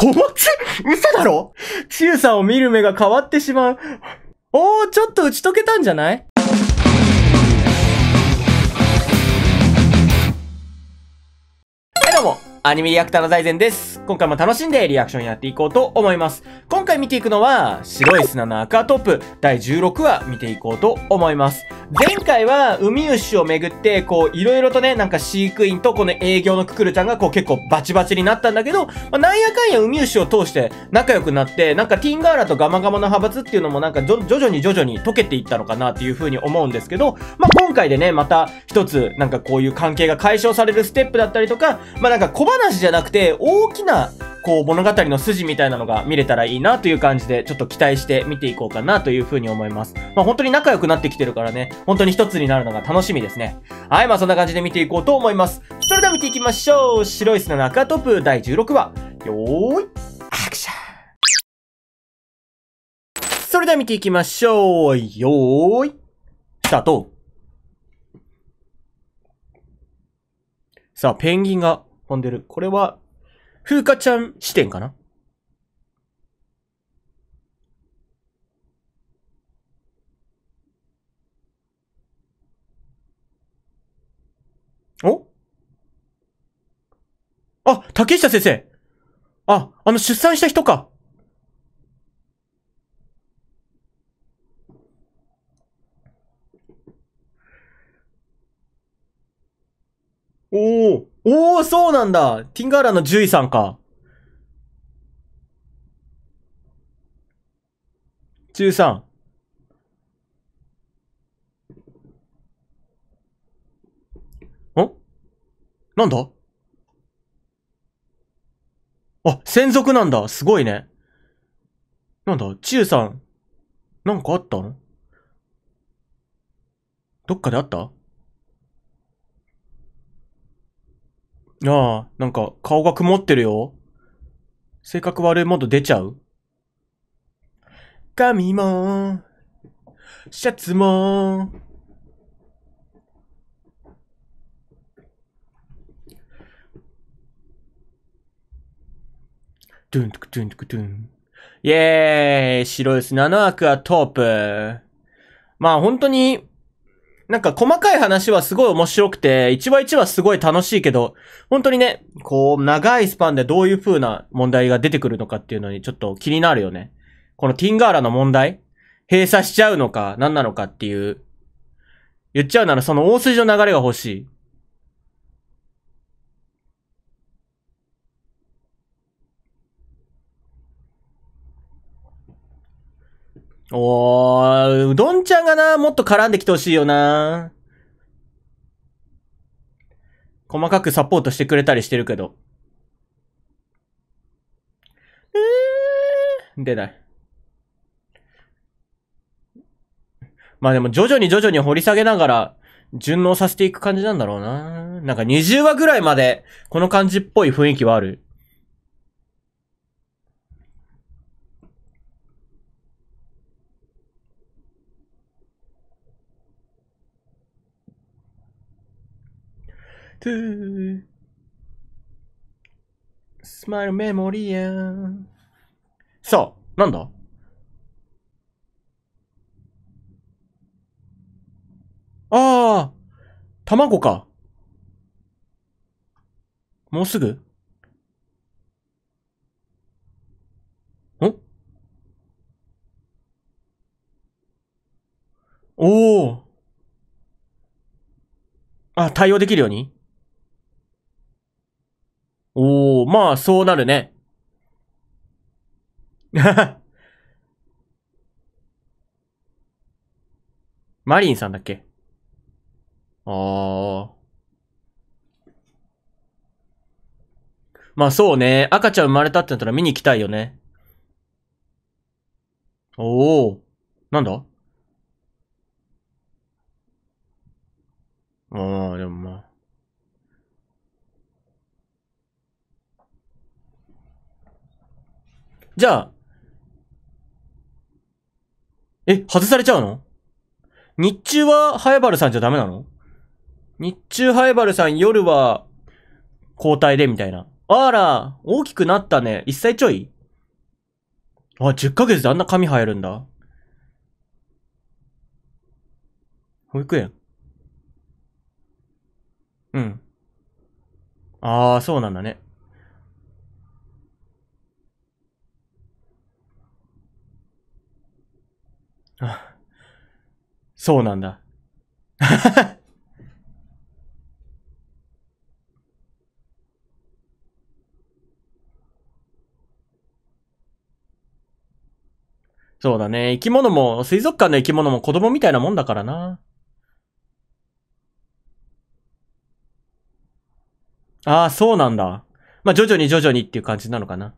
小松嘘だろちゆさんを見る目が変わってしまう。おー、ちょっと打ち解けたんじゃないアニメリアクターの財前です。今回も楽しんでリアクションやっていこうと思います。今回見ていくのは、白い砂のアクアトップ第16話見ていこうと思います。前回は、ウミウシをめぐって、こう、いろいろとね、なんか飼育員とこの営業のククルちゃんが、こう結構バチバチになったんだけど、まあ、なんやかんやウミウシを通して仲良くなって、なんかティンガーラとガマガマの派閥っていうのもなんか徐々に徐々に溶けていったのかなっていう風に思うんですけど、まあ、今回でね、また一つ、なんかこういう関係が解消されるステップだったりとか、まあ、なんか小話じゃなくて、大きな、こう、物語の筋みたいなのが見れたらいいなという感じで、ちょっと期待して見ていこうかなというふうに思います。まあ、本当に仲良くなってきてるからね、本当に一つになるのが楽しみですね。はい、まあ、そんな感じで見ていこうと思います。それでは見ていきましょう。白い砂の赤トップ第16話。よーい、アクションそれでは見ていきましょう。よーい、スタートさあ、ペンギンが飛んでる。これは、風花ちゃん視点かなおあ、竹下先生あ、あの出産した人かおおおー、そうなんだティンガーラの獣医さんか。医さんんなんだあ、専属なんだ。すごいね。なんださん。なんかあったのどっかであったああ、なんか顔が曇ってるよ。性格悪いモード出ちゃう髪も、シャツも、ドゥントクドゥントクドゥン。イェーイ白い砂のアクアトープ。まあ本当に、なんか細かい話はすごい面白くて、一話一話すごい楽しいけど、本当にね、こう、長いスパンでどういう風な問題が出てくるのかっていうのにちょっと気になるよね。このティンガーラの問題閉鎖しちゃうのか、何なのかっていう。言っちゃうならその大筋の流れが欲しい。おー、うどんちゃんがな、もっと絡んできてほしいよな。細かくサポートしてくれたりしてるけど。えー、出ない。まあでも徐々に徐々に掘り下げながら順応させていく感じなんだろうな。なんか20話ぐらいまでこの感じっぽい雰囲気はある。to smile memory さあ、なんだああ、卵か。もうすぐんおお。あ、対応できるようにおお、まあ、そうなるね。マリンさんだっけああ。まあそうね。赤ちゃん生まれたってなったら見に行きたいよね。おお。なんだああ、でもまあじゃあ、え、外されちゃうの日中は早原さんじゃダメなの日中早原さん、夜は交代でみたいな。あら、大きくなったね。一歳ちょいあ、10ヶ月であんな髪生えるんだ。保育園うん。ああ、そうなんだね。あ、そうなんだ。そうだね。生き物も、水族館の生き物も子供みたいなもんだからな。ああ、そうなんだ。まあ、徐々に徐々にっていう感じなのかな。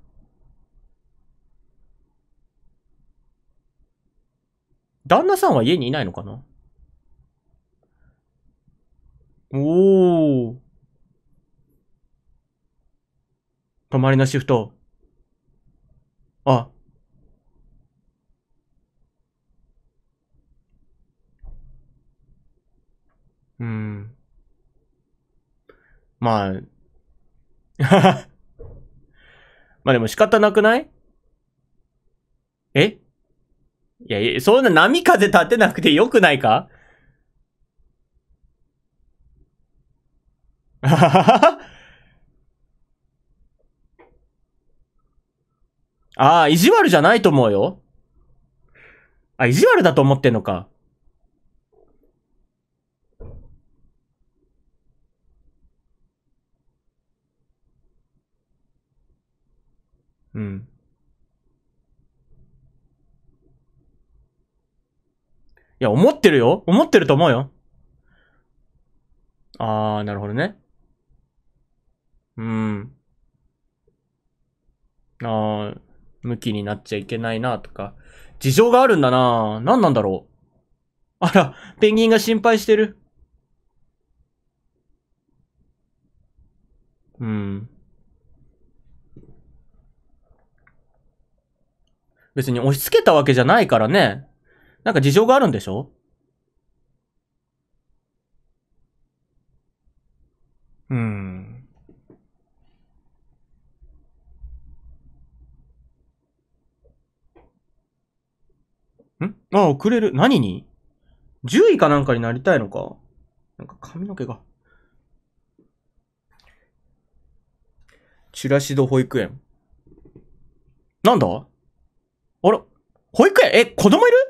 旦那さんは家にいないのかなおー。泊まりのシフト。あ。うん。まあ。まあでも仕方なくないえいや、そんな波風立てなくてよくないか あははは。ああ、意地悪じゃないと思うよ。あ、意地悪だと思ってんのか。うん。いや、思ってるよ。思ってると思うよ。あー、なるほどね。うん。あー、向きになっちゃいけないなとか。事情があるんだな何なんだろう。あら、ペンギンが心配してる。うん。別に押し付けたわけじゃないからね。なんか事情があるんでしょうん。んあ、遅れる。何に ?10 位かなんかになりたいのか。なんか髪の毛が。チュラシド保育園。なんだあら保育園え、子供いる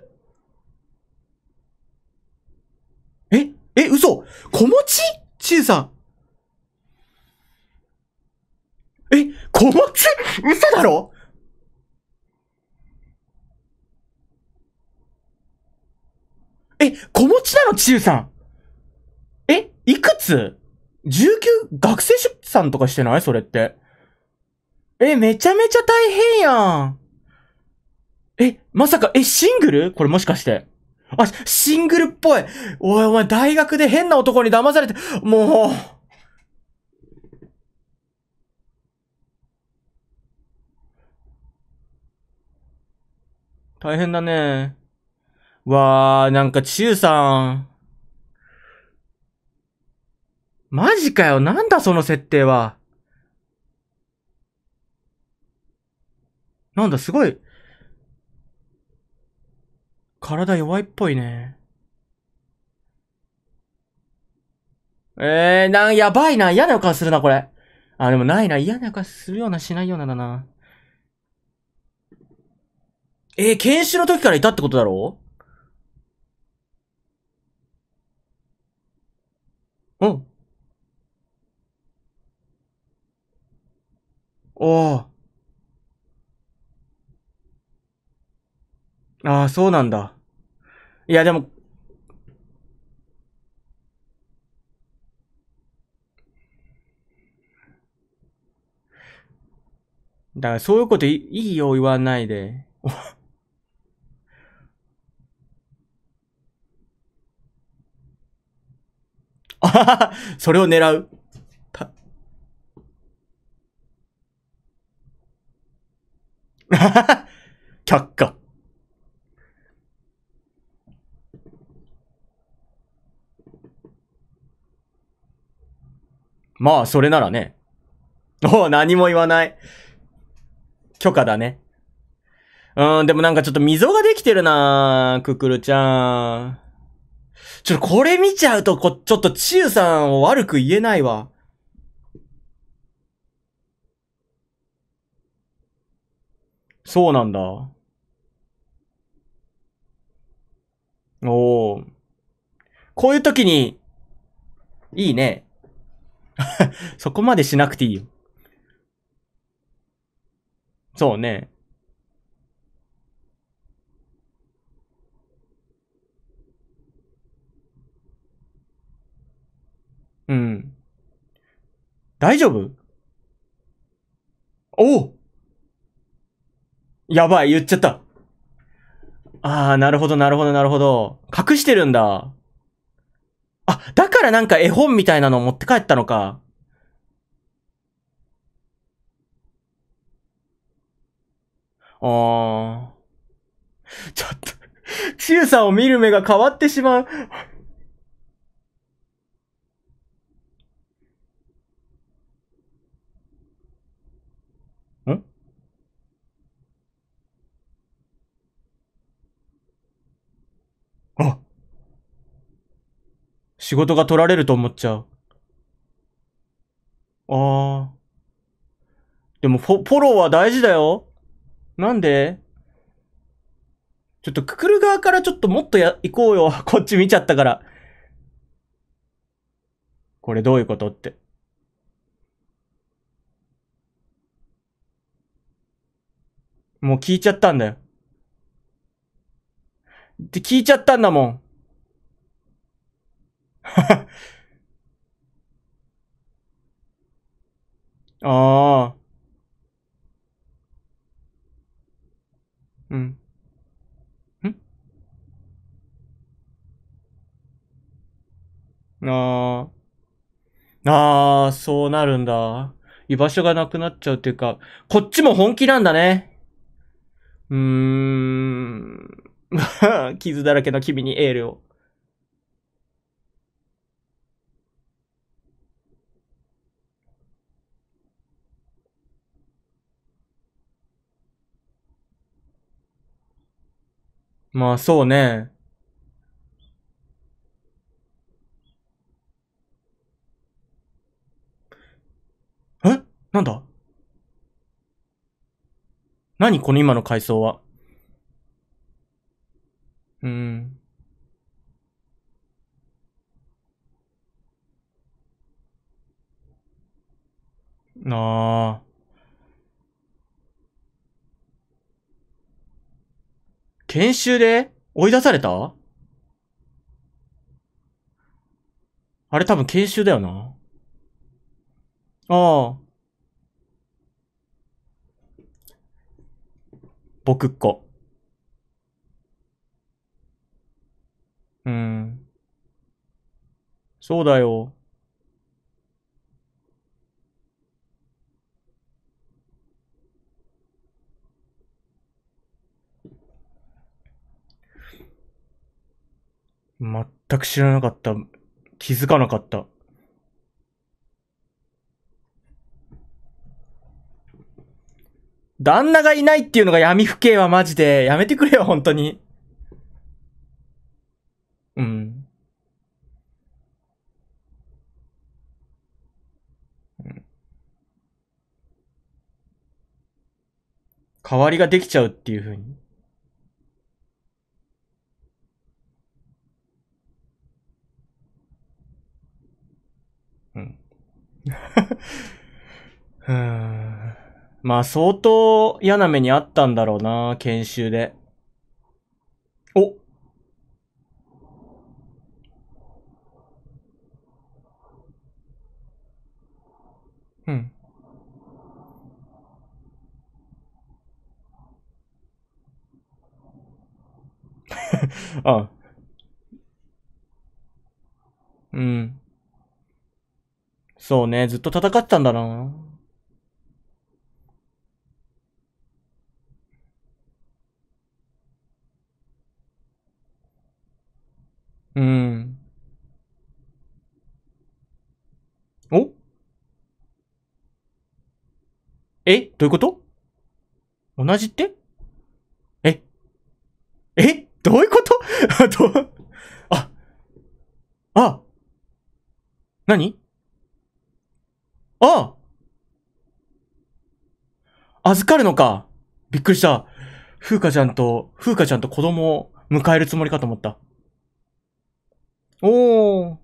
え、嘘小持ちちーさん。え、小持ち嘘だろえ、小持ちなのちーさん。え、いくつ ?19、学生出産とかしてないそれって。え、めちゃめちゃ大変やん。え、まさか、え、シングルこれもしかして。あ、シングルっぽい。おい、お前、大学で変な男に騙されて、もう。大変だね。わー、なんか、ちゅうさん。マジかよ。なんだ、その設定は。なんだ、すごい。体弱いっぽいね。えー、なん、やばいな。嫌な予感するな、これ。あ、でもないな。嫌な予感するような、しないようなだな。えー、研修の時からいたってことだろうん。おー。ああ、そうなんだ。いや、でも、だからそういうこといいよ言わないで。あはは、それを狙う。却下。まあ、それならね。お何も言わない。許可だね。うん、でもなんかちょっと溝ができてるなくくるちゃん。ちょ、っとこれ見ちゃうと、こ、ちょっとちゆさんを悪く言えないわ。そうなんだ。おー。こういう時に、いいね。そこまでしなくていいよ。そうね。うん。大丈夫おやばい、言っちゃった。ああ、なるほど、なるほど、なるほど。隠してるんだ。あ、だからなんか絵本みたいなのを持って帰ったのか。あー。ちょっと、ちゆさんを見る目が変わってしまう。んあ仕事が取られると思っちゃう。ああ。でもフォ、フォローは大事だよ。なんでちょっとくくる側からちょっともっとや、行こうよ。こっち見ちゃったから。これどういうことって。もう聞いちゃったんだよ。って聞いちゃったんだもん。ああ。うん。んああ。ああ、そうなるんだ。居場所がなくなっちゃうっていうか、こっちも本気なんだね。うーん。傷だらけの君にエールを。まあ、そうね。えなんだ何この今の階層は。うん。なあ。研修で追い出されたあれ多分研修だよな。ああ。僕っ子。うん。そうだよ。全く知らなかった。気づかなかった。旦那がいないっていうのが闇不景はマジで、やめてくれよ、本当に。うん。代わりができちゃうっていう風に。う ん。まあ相当嫌な目にあったんだろうな、研修で。おうん。あ あ。うん。そうね、ずっと戦ってたんだな。うん。おえどういうこと同じってええどういうこと あ、あ何あ預かるのかびっくりした。風花ちゃんと、風花ちゃんと子供を迎えるつもりかと思った。おー。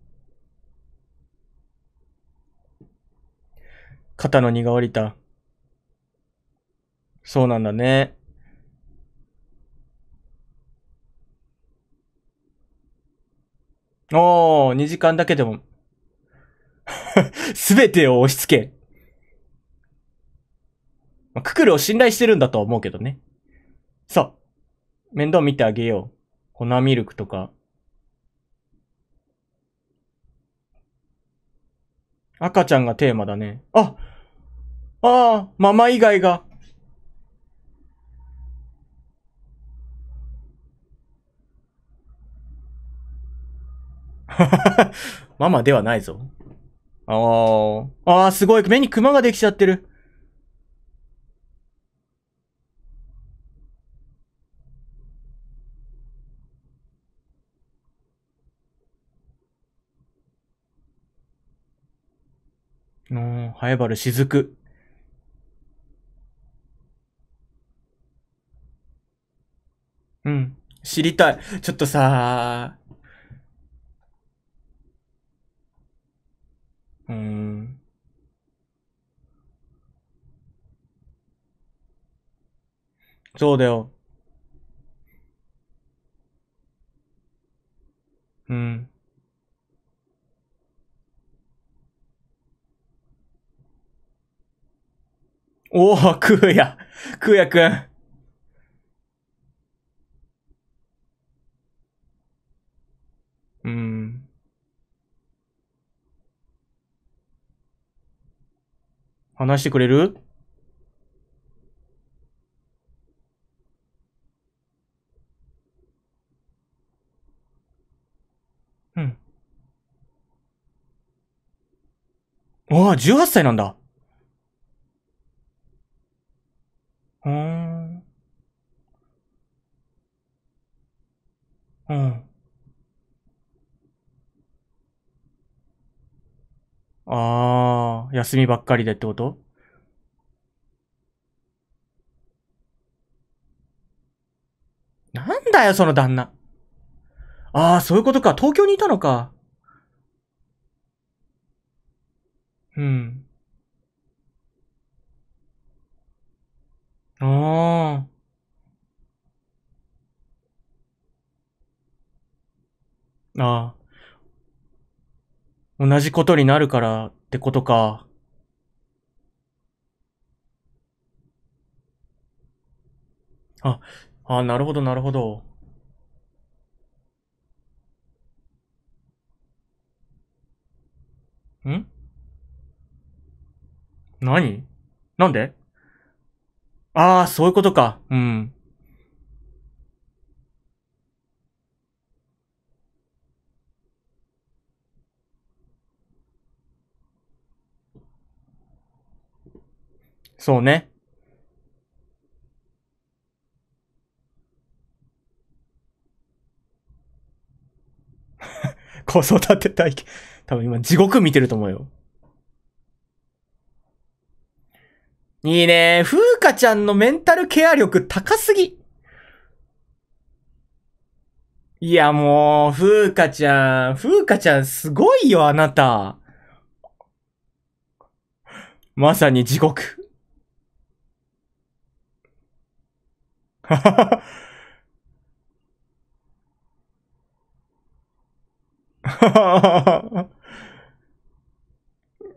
肩の荷が下りた。そうなんだね。おー、2時間だけでも すべてを押し付け。まあ、ククルを信頼してるんだとは思うけどね。そう。面倒見てあげよう。粉ミルクとか。赤ちゃんがテーマだね。あああ、ママ以外が。ママではないぞ。ああ。あすごい。目にクマができちゃってる。うん、早晴れ雫。うん。知りたい。ちょっとさうん。そうだよ。うん。おお、クーヤ。クーヤくん。うん。話してくれるうん。ああ、18歳なんだ。うん。うん。ああ、休みばっかりでってことなんだよ、その旦那。ああ、そういうことか。東京にいたのか。うん。ああ。ああ。同じことになるからってことか。あ、あ、なるほど、なるほど。ん何なんでああ、そういうことか。うん。そうね。子 育て体験。多分今地獄見てると思うよ。いいね。風花ちゃんのメンタルケア力高すぎ。いやもう、風花ちゃん、風花ちゃんすごいよ、あなた。まさに地獄。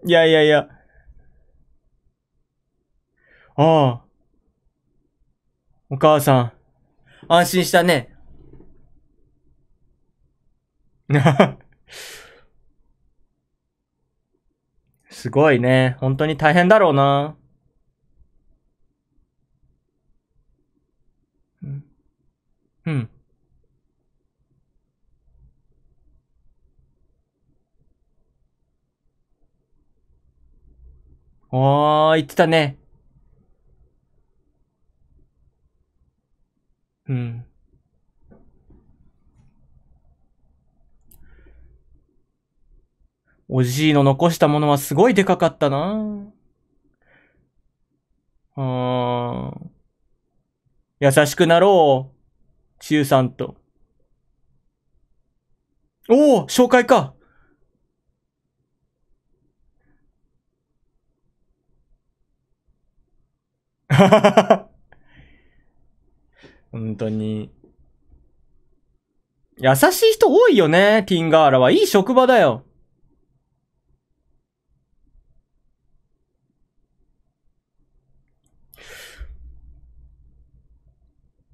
いやいやいや。ああ。お母さん、安心したね。すごいね。本当に大変だろうな。うん。おー、言ってたね。うん。おじいの残したものはすごいでかかったな。うん。優しくなろう。中3と。おお紹介かははは。本当に。優しい人多いよね、ティンガーラは。いい職場だよ。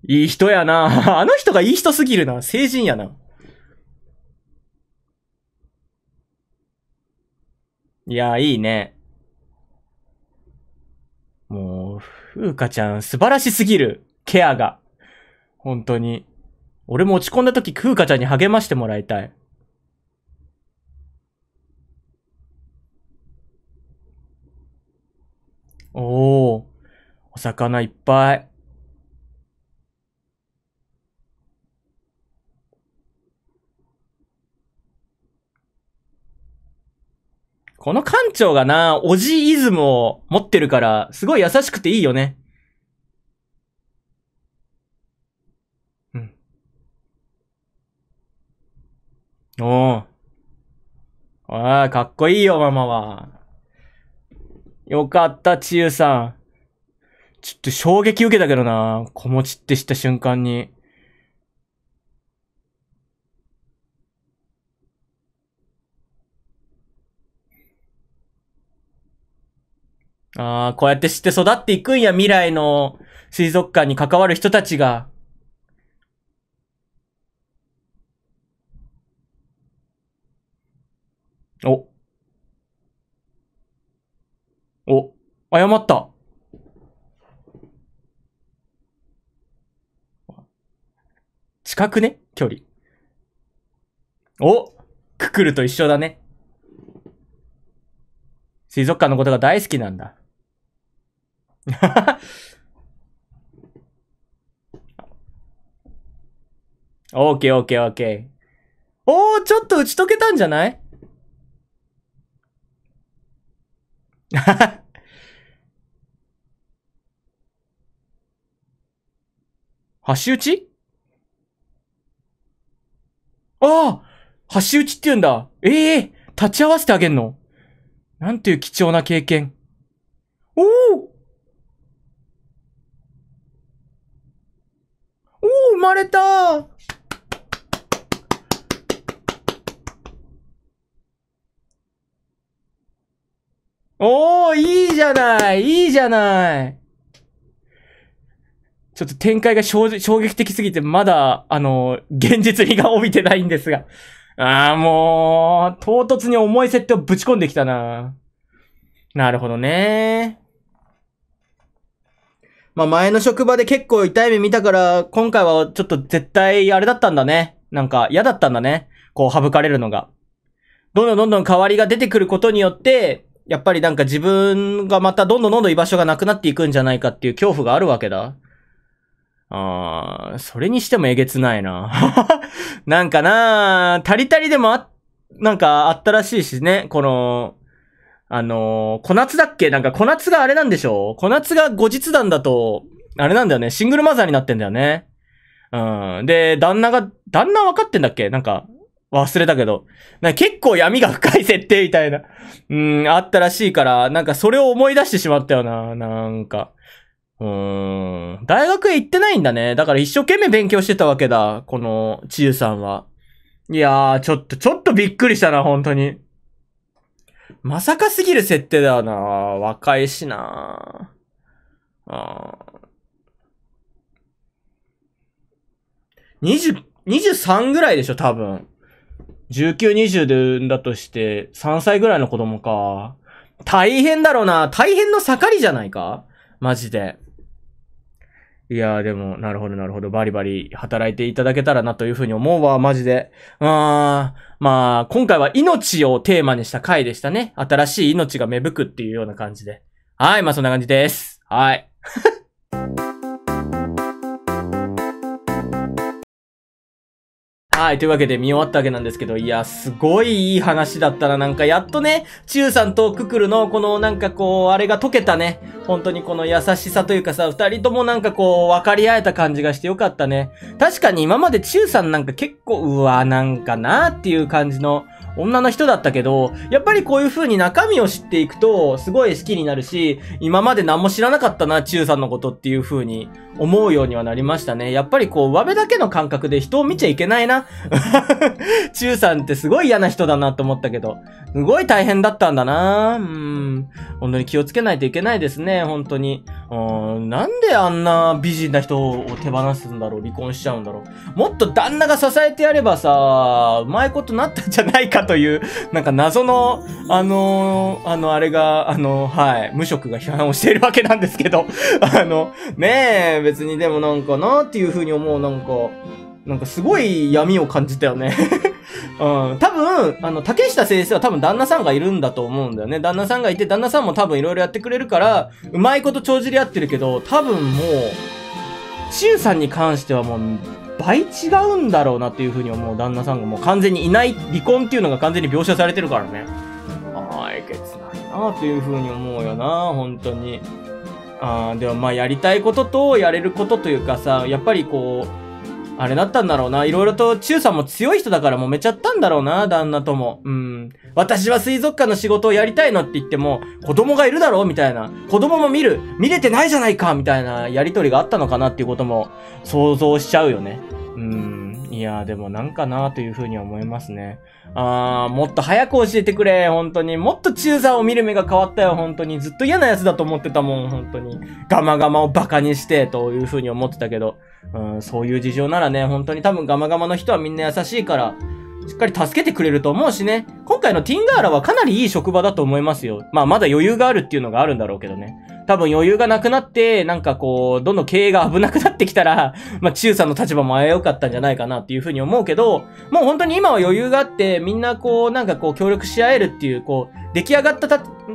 いい人やな。あの人がいい人すぎるな。成人やな。いや、いいね。もう、風花ちゃん素晴らしすぎる。ケアが。本当に。俺も落ち込んだ時、風花ちゃんに励ましてもらいたい。おー。お魚いっぱい。この館長がな、おじいズムを持ってるから、すごい優しくていいよね。うん。おぉ。ああ、かっこいいよ、ママは。よかった、ちゆさん。ちょっと衝撃受けたけどな。子持ちって知った瞬間に。ああ、こうやって知って育っていくんや、未来の水族館に関わる人たちが。お。お、謝った。近くね距離。おククルと一緒だね。水族館のことが大好きなんだ。オーケーオーケーオーケー。おー、ちょっと打ち解けたんじゃない 橋打ちああ橋打ちって言うんだ。ええー、立ち合わせてあげんのなんていう貴重な経験。おおまれたおー、いいじゃないいいじゃないちょっと展開が衝撃的すぎて、まだ、あの、現実味が帯びてないんですが。ああ、もう、唐突に重い設定をぶち込んできたな。なるほどねまあ前の職場で結構痛い目見たから、今回はちょっと絶対あれだったんだね。なんか嫌だったんだね。こう省かれるのが。どんどんどんどん変わりが出てくることによって、やっぱりなんか自分がまたどんどんどんどん居場所がなくなっていくんじゃないかっていう恐怖があるわけだ。あー、それにしてもえげつないな。なんかなー、タりタりでもあ、なんかあったらしいしね、この、あのー、小夏だっけなんか小夏があれなんでしょ小夏が後日談だと、あれなんだよね。シングルマザーになってんだよね。うん。で、旦那が、旦那分かってんだっけなんか、忘れたけど。な結構闇が深い設定みたいな。うん、あったらしいから、なんかそれを思い出してしまったよな。なんか。うん。大学へ行ってないんだね。だから一生懸命勉強してたわけだ。この、ちゆさんは。いやー、ちょっと、ちょっとびっくりしたな、本当に。まさかすぎる設定だよな若いしなあ20、23ぐらいでしょ、多分。19、20でだとして、3歳ぐらいの子供か。大変だろうな。大変の盛りじゃないかマジで。いやーでも、なるほどなるほど、バリバリ働いていただけたらなというふうに思うわ、マジで。あー、まあ、今回は命をテーマにした回でしたね。新しい命が芽吹くっていうような感じで。はい、まあそんな感じです。はい。はい。というわけで見終わったわけなんですけど、いや、すごいいい話だったらなんかやっとね、チューさんとククルのこのなんかこう、あれが解けたね。本当にこの優しさというかさ、二人ともなんかこう、分かり合えた感じがしてよかったね。確かに今までチューさんなんか結構、うわ、なんかなーっていう感じの、女の人だったけど、やっぱりこういう風に中身を知っていくと、すごい好きになるし、今まで何も知らなかったな、中さんのことっていう風に思うようにはなりましたね。やっぱりこう、上辺だけの感覚で人を見ちゃいけないな。中 さんってすごい嫌な人だなと思ったけど、すごい大変だったんだなうん。本当に気をつけないといけないですね、本当に。うん、なんであんな美人な人を手放すんだろう、離婚しちゃうんだろう。もっと旦那が支えてやればさ、うまいことなったんじゃないかという、なんか謎の、あのー、あの、あれが、あのー、はい、無職が批判をしているわけなんですけど、あの、ねえ、別にでもなんかなっていう風に思う、なんか、なんかすごい闇を感じたよね うん、多分、あの、竹下先生は多分旦那さんがいるんだと思うんだよね。旦那さんがいて、旦那さんも多分いろいろやってくれるから、うまいこと帳尻合ってるけど、多分もう、しゅうさんに関してはもう、倍違うんだろうなっていうふうに思う旦那さんがもう完全にいない、離婚っていうのが完全に描写されてるからね。ああ、えげつないなというふうに思うよな、本当に。ああ、でもまあやりたいこととやれることというかさ、やっぱりこう、あれだったんだろうな。色々と、中さんも強い人だからもめちゃったんだろうな、旦那とも。うん。私は水族館の仕事をやりたいのって言っても、子供がいるだろうみたいな。子供も見る。見れてないじゃないかみたいなやりとりがあったのかなっていうことも想像しちゃうよね。うん。いやーでもなんかなーというふうに思いますね。あー、もっと早く教えてくれ、本当に。もっと中座を見る目が変わったよ、本当に。ずっと嫌な奴だと思ってたもん、本当に。ガマガマをバカにして、というふうに思ってたけど。うん、そういう事情ならね、本当に多分ガマガマの人はみんな優しいから、しっかり助けてくれると思うしね。今回のティンガーラはかなりいい職場だと思いますよ。まあまだ余裕があるっていうのがあるんだろうけどね。多分余裕がなくなって、なんかこう、どんどん経営が危なくなってきたら、まあ中さんの立場も危うかったんじゃないかなっていうふうに思うけど、もう本当に今は余裕があって、みんなこう、なんかこう協力し合えるっていう、こう、出来上がった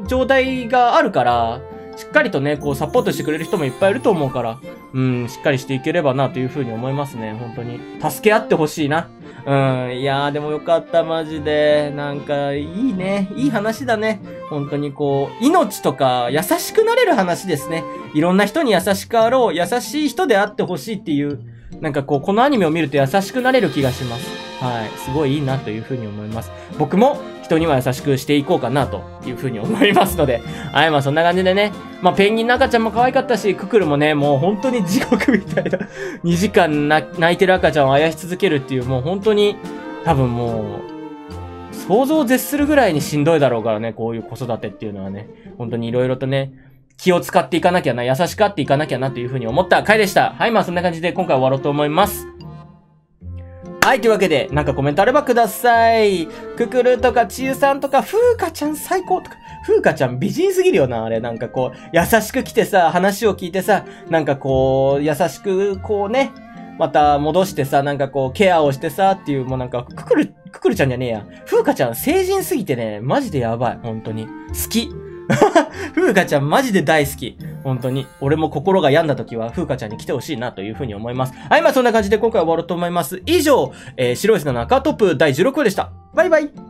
状態があるから、しっかりとね、こうサポートしてくれる人もいっぱいいると思うから、うん、しっかりしていければなというふうに思いますね、本当に。助け合ってほしいな。うん、いやーでもよかった、マジで。なんか、いいね。いい話だね。本当にこう、命とか優しくなれる話ですね。いろんな人に優しくあろう、優しい人であってほしいっていう、なんかこう、このアニメを見ると優しくなれる気がします。はい。すごいいいなというふうに思います。僕も人には優しくしていこうかなというふうに思いますので、はい、まあそんな感じでね、まあペンギンの赤ちゃんも可愛かったし、ククルもね、もう本当に地獄みたいな2 時間泣いてる赤ちゃんをあやし続けるっていう、もう本当に、多分もう、想像を絶するぐらいにしんどいだろうからね、こういう子育てっていうのはね、本当に色々とね、気を使っていかなきゃな、優しくあっていかなきゃなというふうに思った回でした。はい、まあそんな感じで今回終わろうと思います。はい、というわけで、なんかコメントあればください。くくるとか、ちゆさんとか、ふうかちゃん最高とか、ふうかちゃん美人すぎるよな、あれ。なんかこう、優しく来てさ、話を聞いてさ、なんかこう、優しく、こうね、また戻してさ、なんかこう、ケアをしてさ、っていう、もうなんか、くくる、くくるちゃんじゃねえや。ふうかちゃん、成人すぎてね、マジでやばい、本当に。好き。風 花ちゃんマジで大好き。本当に。俺も心が病んだ時は風花ちゃんに来てほしいなというふうに思います。はい、まあそんな感じで今回は終わろうと思います。以上、えー、白石の中トップ第16話でした。バイバイ